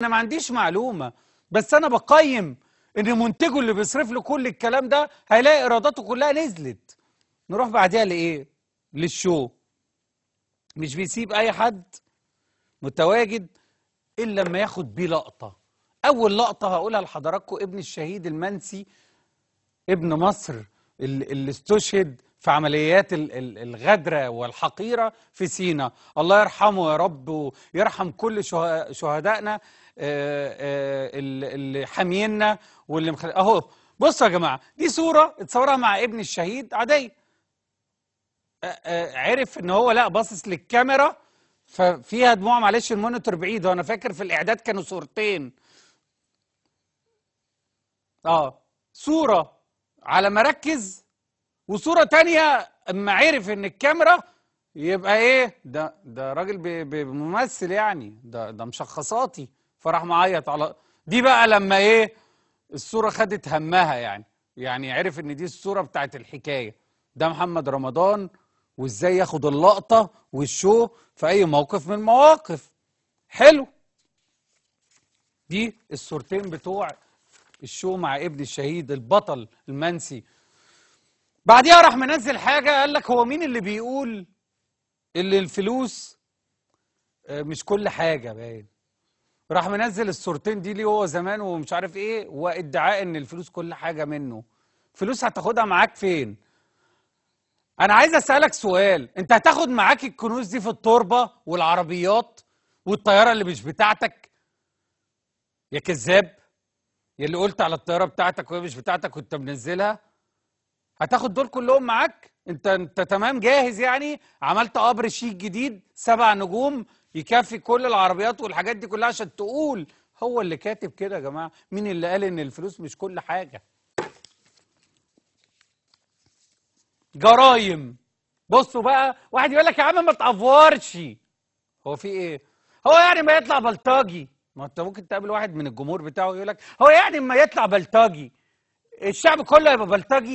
انا ما عنديش معلومه بس انا بقيم ان منتجه اللي بيصرف له كل الكلام ده هيلاقي ايراداته كلها نزلت نروح بعديها لايه للشو مش بيسيب اي حد متواجد الا لما ياخد بيه لقطه اول لقطه هقولها لحضراتكم ابن الشهيد المنسي ابن مصر اللي استشهد في عمليات الغدرة والحقيرة في سينا الله يرحمه يا رب ويرحم كل شهدائنا آه، آه، اللي حامينا واللي مخل... اهو بصوا يا جماعة دي صورة اتصورها مع ابن الشهيد عادية آه، عرف ان هو لا باصص للكاميرا ففيها دموع معلش المونيتور بعيد وانا فاكر في الاعداد كانوا صورتين اه صورة على مركز وصورة تانية اما عرف ان الكاميرا يبقى ايه ده ده راجل بممثل يعني ده ده مشخصاتي فراح معيط على دي بقى لما ايه الصورة خدت همها يعني يعني عرف ان دي الصورة بتاعت الحكاية ده محمد رمضان وازاي ياخد اللقطة والشو في اي موقف من المواقف حلو دي الصورتين بتوع الشو مع ابن الشهيد البطل المنسي بعديها راح منزل حاجة قال لك هو مين اللي بيقول اللي الفلوس آه، مش كل حاجة باين راح منزل الصورتين دي ليه هو زمان ومش عارف ايه وادعاء ان الفلوس كل حاجة منه فلوس هتاخدها معاك فين انا عايز اسألك سؤال انت هتاخد معاك الكنوز دي في التربة والعربيات والطيارة اللي مش بتاعتك يا كذاب يا اللي قلت على الطيارة بتاعتك وهي مش بتاعتك وانت منزلها هتاخد دول كلهم معاك انت انت تمام جاهز يعني عملت قبر شيك جديد سبع نجوم يكفي كل العربيات والحاجات دي كلها عشان تقول هو اللي كاتب كده يا جماعه مين اللي قال ان الفلوس مش كل حاجه جرايم بصوا بقى واحد يقول لك يا عم ما تافورش هو في ايه هو يعني ما يطلع بلطجي ما انت ممكن تقابل واحد من الجمهور بتاعه يقول لك هو يعني ما يطلع بلطجي الشعب كله يبقى بلطجي